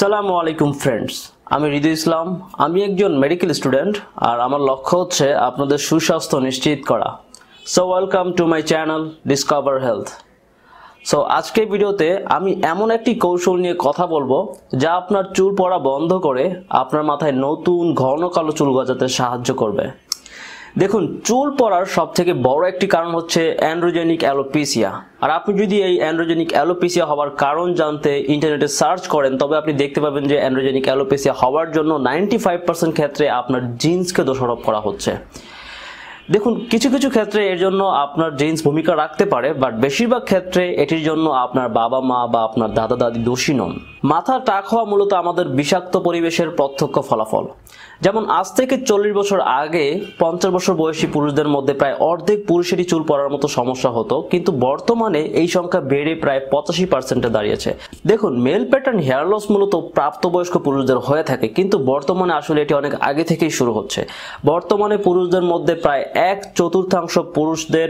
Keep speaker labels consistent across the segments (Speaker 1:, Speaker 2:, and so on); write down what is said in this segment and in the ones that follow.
Speaker 1: সালামু আলাইকুম ফ্রেন্ডস আমি হৃদয় ইসলাম আমি একজন মেডিকেল স্টুডেন্ট আর আমার লক্ষ্য হচ্ছে আপনাদের সুস্বাস্থ্য নিশ্চিত করা so welcome to my channel discover health so আজকের ভিডিওতে আমি এমন একটি কৌশল নিয়ে কথা বলবো যা আপনার চুল পড়া বন্ধ করে আপনার মাথায় নতুন ঘন কালো চুল গজাতে সাহায্য করবে দেখুন চুল পড়ার সব থেকে বড় একটি কারণ হচ্ছে অ্যান্ড্রোজেনিক অ্যালোপিসিয়া আর আপনি যদি এই অ্যান্ড্রোজেনিক অ্যালোপিসিয়া হওয়ার কারণ জানতে ইন্টারনেটে সার্চ করেন তবে আপনি দেখতে পাবেন যে অ্যান্ড্রোজেনিক অ্যালোপিসিয়া হওয়ার জন্য নাইনটি ফাইভ পার্সেন্ট ক্ষেত্রে আপনার জিন্সকে দোষারোপ করা হচ্ছে দেখুন কিছু কিছু ক্ষেত্রে এর জন্য আপনার জেন্স ভূমিকা রাখতে পারে বাট বেশিরভাগ ক্ষেত্রে এটির জন্য আপনার বাবা মা বা আপনার দাদা দাদি দোষী নন মাথা টাক হওয়া মূলত আমাদের বিষাক্ত পরিবেশের প্রত্যক্ষ ফলাফল যেমন আজ থেকে চল্লিশ বছর আগে পঞ্চাশ বছর বয়সী পুরুষদের মধ্যে প্রায় অর্ধেক পুরুষেরই চুল পড়ার মতো সমস্যা হতো কিন্তু বর্তমানে এই সংখ্যা বেড়ে প্রায় পঁচাশি পার্সেন্টে দাঁড়িয়েছে দেখুন মেল প্যাটার্ন হেয়ার লস মূলত প্রাপ্তবয়স্ক পুরুষদের হয়ে থাকে কিন্তু বর্তমানে আসলে এটি অনেক আগে থেকেই শুরু হচ্ছে বর্তমানে পুরুষদের মধ্যে প্রায় এক চতুর্থাংশ পুরুষদের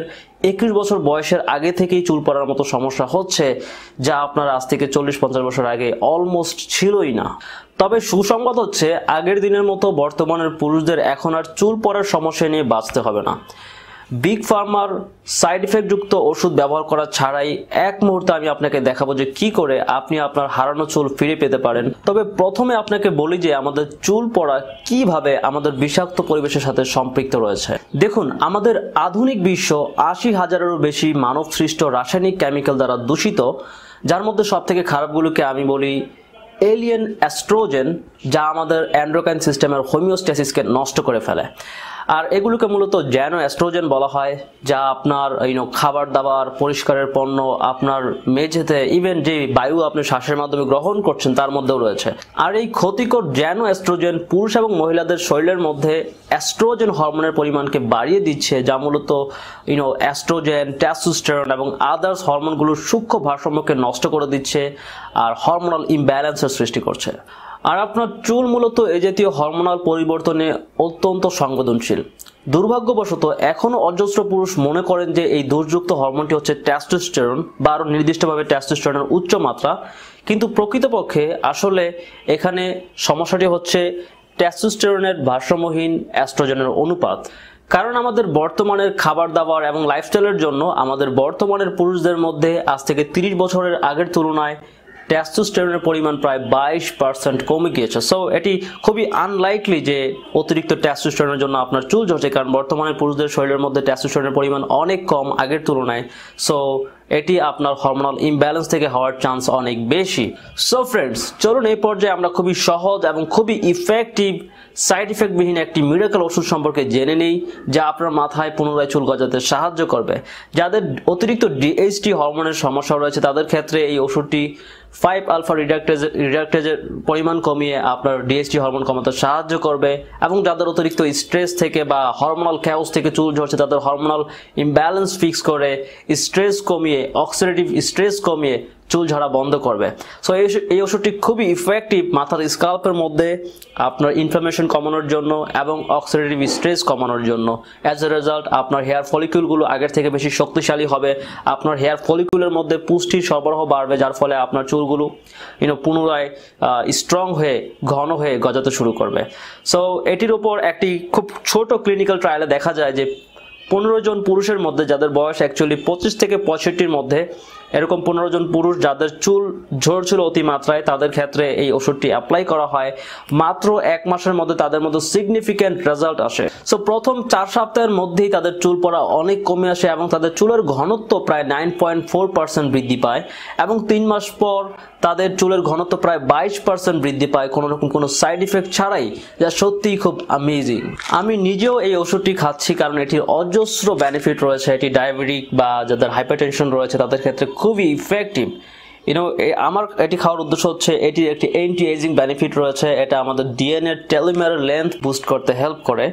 Speaker 1: একুশ বছর বয়সের আগে থেকেই চুল পড়ার মতো সমস্যা হচ্ছে যা আপনার আজ থেকে চল্লিশ পঞ্চাশ বছর আগে অলমোস্ট ছিলই না তবে সুসংবাদ হচ্ছে আগের দিনের মতো বর্তমানের পুরুষদের এখন আর চুল পড়ার সমস্যা নিয়ে বাঁচতে হবে না বিগ ফার্মার সাইড ইফেক্টযুক্ত ওষুধ ব্যবহার করা ছাড়াই এক মুহূর্তে আমি আপনাকে দেখাবো যে কি করে আপনি আপনার হারানো চুল ফিরে পেতে পারেন তবে প্রথমে আপনাকে বলি যে আমাদের চুল পড়া কিভাবে আমাদের বিষাক্ত পরিবেশের সাথে সম্পৃক্ত রয়েছে দেখুন আমাদের আধুনিক বিশ্ব আশি হাজারেরও বেশি মানব সৃষ্ট রাসায়নিক কেমিক্যাল দ্বারা দূষিত যার মধ্যে সব থেকে খারাপগুলোকে আমি বলি এলিয়েন অ্যাস্ট্রোজেন যা আমাদের অ্যান্ড্রোকাইন সিস্টেমের হোমিওস্ট্যাসিসকে নষ্ট করে ফেলে আর এগুলোকে মূলত জ্যানো অ্যাস্ট্রোজেন বলা হয় যা আপনার ইউনো খাবার দাবার পরিষ্কারের পণ্য আপনার মেঝেতে ইভেন যে বায়ু আপনি শ্বাসের মাধ্যমে গ্রহণ করছেন তার মধ্যেও রয়েছে আর এই ক্ষতিকর জ্যানো অ্যাস্ট্রোজেন পুরুষ এবং মহিলাদের শরীরের মধ্যে অ্যাস্ট্রোজেন হরমোনের পরিমাণকে বাড়িয়ে দিচ্ছে যা মূলত ইউনো অ্যাস্ট্রোজেন ট্যাসুস্টেরন এবং আদার্স হরমোনগুলোর সূক্ষ্ম ভারসাম্যকে নষ্ট করে দিচ্ছে আর হরমোনাল ইমব্যালেন্সের সৃষ্টি করছে আর আপনার চুল মূলত এ জাতীয় হরমোনাল পরিবর্তনে অত্যন্ত সংবেদনশীল দুর্ভাগ্যবশত এখনও অজস্র পুরুষ মনে করেন যে এই দুর্যুক্ত হরমোনটি হচ্ছে ট্যাস্টোস্টেরন বা আরও নির্দিষ্টভাবে ট্যাস্টোস্টেরনের উচ্চ মাত্রা কিন্তু প্রকৃতপক্ষে আসলে এখানে সমস্যাটি হচ্ছে ট্যাস্টোস্টেরনের ভারসাম্যহীন অ্যাস্ট্রোজেনের অনুপাত কারণ আমাদের বর্তমানের খাবার দাবার এবং লাইফস্টাইলের জন্য আমাদের বর্তমানের পুরুষদের মধ্যে আজ থেকে ৩০ বছরের আগের তুলনায় টেস্টোস্টেরনের পরিমাণ প্রায় বাইশ পার্সেন্ট কমে গিয়েছে সো এটি খুবই আনলাইকলি যে অতিরিক্ত টেস্টোস্টেরনের জন্য আপনার চুল ঝরছে কারণ বর্তমানে পুরুষদের শরীরের মধ্যে টেস্টোস্টেরনের পরিমাণ অনেক কম আগের তুলনায় সো এটি আপনার হরমোনাল ইমব্যালেন্স থেকে হওয়ার চান্স অনেক বেশি সো ফ্রেন্ডস চলুন এই পর্যায়ে আমরা খুবই সহজ এবং খুবই ইফেক্টিভ সাইড ইফেক্টবিহীন একটি মিরাকল ওষুধ সম্পর্কে জেনে নিই যা আপনার মাথায় পুনরায় চুল গজাতে সাহায্য করবে যাদের অতিরিক্ত ডিএইচটি হরমোনের সমস্যা রয়েছে তাদের ক্ষেত্রে এই ওষুধটি ফাইভ আলফা রিডাক্টেজ রিডাক্টেজের পরিমাণ কমিয়ে আপনার ডিএসটি হরমোন কমাতে সাহায্য করবে এবং যাদের অতিরিক্ত স্ট্রেস থেকে বা হরমোনাল ক্যাওস থেকে চুল ঝরছে তাদের হরমোনাল ইমব্যালেন্স ফিক্স করে স্ট্রেস কমিয়ে অক্সিডেটিভ স্ট্রেস কমিয়ে চুল ঝরা বন্ধ করবে সো এই ওষুধটি খুবই ইফেক্টিভ মাথার স্কাল্পের মধ্যে আপনার ইনফ্লামেশন কমানোর জন্য এবং অক্সিডেটিভ স্ট্রেস কমানোর জন্য অ্যাজ এ রেজাল্ট আপনার হেয়ার ফলিকুলগুলো আগের থেকে বেশি শক্তিশালী হবে আপনার হেয়ার ফলিকুলের মধ্যে পুষ্টির সরবরাহ বাড়বে যার ফলে আপনার চুলগুলো ইউনো পুনরায় স্ট্রং হয়ে ঘন হয়ে গজাতে শুরু করবে সো এটির ওপর একটি খুব ছোট ক্লিনিক্যাল ট্রায়ালে দেখা যায় যে পনেরো জন পুরুষের মধ্যে যাদের বয়স অ্যাকচুয়ালি পঁচিশ থেকে পঁয়ষট্টির মধ্যে এরকম পনেরো জন পুরুষ যাদের চুল ঝরছিল অতিমাত্রায় তাদের ক্ষেত্রে এই ওষুধটি অ্যাপ্লাই করা হয় মাত্র এক মাসের মধ্যে তাদের মধ্যে সিগনিফিক্যান্ট রেজাল্ট আসে সো প্রথম চার সপ্তাহের মধ্যেই তাদের চুল পড়া অনেক কমে আসে এবং তাদের চুলের ঘনত্ব প্রায় নাইন পয়েন্ট ফোর পার্সেন্ট বৃদ্ধি পায় এবং তিন মাস পর তাদের চুলের ঘনত্ব প্রায় বাইশ পার্সেন্ট বৃদ্ধি পায় কোনো রকম কোনো সাইড ইফেক্ট ছাড়াই যা সত্যিই খুব আমেজিং আমি নিজেও এই ওষুধটি খাচ্ছি কারণ এটির অজস্র বেনিফিট রয়েছে এটি ডায়াবেটিক বা যাদের হাইপারটেনশন রয়েছে তাদের ক্ষেত্রে খুবই ইফেক্টিভ ইউনো আমার এটি খাওয়ার উদ্দেশ্য হচ্ছে এটির একটি অ্যান্টি এজিং বেনিফিট রয়েছে এটা আমাদের ডিএনএ টেলিমের লেন্থ বুস্ট করতে হেল্প করে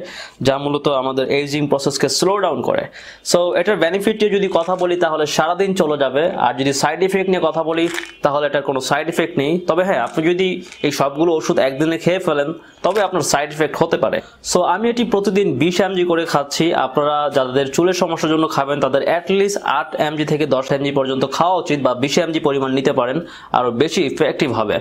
Speaker 1: যা মূলত আমাদের এজিং প্রসেসকে স্লো ডাউন করে সো এটার বেনিফিট নিয়ে যদি কথা বলি তাহলে সারাদিন চলে যাবে আর যদি সাইড ইফেক্ট নিয়ে কথা বলি তাহলে এটার কোনো সাইড ইফেক্ট নেই তবে হ্যাঁ আপনি যদি এই সবগুলো ওষুধ একদিনে খেয়ে ফেলেন তবে আপনার সাইড ইফেক্ট হতে পারে সো আমি এটি প্রতিদিন বিশ এমজি করে খাচ্ছি আপনারা যাদের চুলের সমস্যার জন্য খাবেন তাদের অ্যাটলিস্ট আট এমজি থেকে দশ এমজি পর্যন্ত খাওয়া উচিত বা বিশ এমজি পরিমাণ নিতে পারেন আরও বেশি ইফেক্টিভ হবে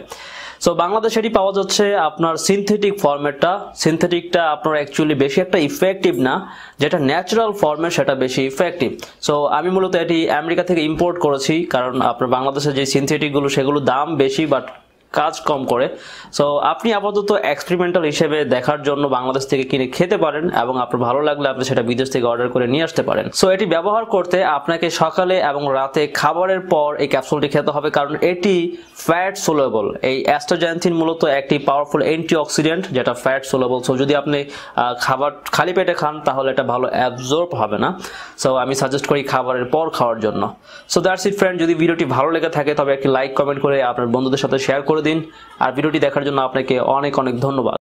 Speaker 1: সো বাংলাদেশে এটি পাওয়া যাচ্ছে আপনার সিনথেটিক ফর্মেটটা সিনথেটিকটা আপনার অ্যাকচুয়ালি বেশি একটা ইফেক্টিভ না যেটা ন্যাচারাল ফর্মে সেটা বেশি ইফেক্টিভ সো আমি মূলত এটি আমেরিকা থেকে ইম্পোর্ট করেছি কারণ আপনার বাংলাদেশে যে সিনথেটিকগুলো সেগুলো দাম বেশি বাট কাজ কম করে সো আপনি আপাতত এক্সপেরিমেন্টাল হিসেবে দেখার জন্য বাংলাদেশ থেকে কিনে খেতে পারেন এবং আপনার ভালো লাগলে আপনি সেটা বিদেশ থেকে অর্ডার করে নিয়ে আসতে পারেন সো এটি ব্যবহার করতে আপনাকে সকালে এবং রাতে খাবারের পর এই ক্যাপসুলটি খেতে হবে কারণ এটি ফ্যাট সোলেবল এই অ্যাস্টোজেন্থিন মূলত একটি পাওয়ারফুল অ্যান্টিঅক্সিডেন্ট যেটা ফ্যাট সোলেবল সো যদি আপনি খাবার খালি পেটে খান তাহলে এটা ভালো অ্যাবজর্ব হবে না সো আমি সাজেস্ট করি খাবারের পর খাওয়ার জন্য সো দ্যাটস ইট ফ্রেন্ড যদি ভিডিওটি ভালো লেগে থাকে তবে একটি লাইক কমেন্ট করে আপনার বন্ধুদের সাথে শেয়ার করে করে দিন আর ভিডিওটি দেখার জন্য আপনাকে অনেক অনেক ধন্যবাদ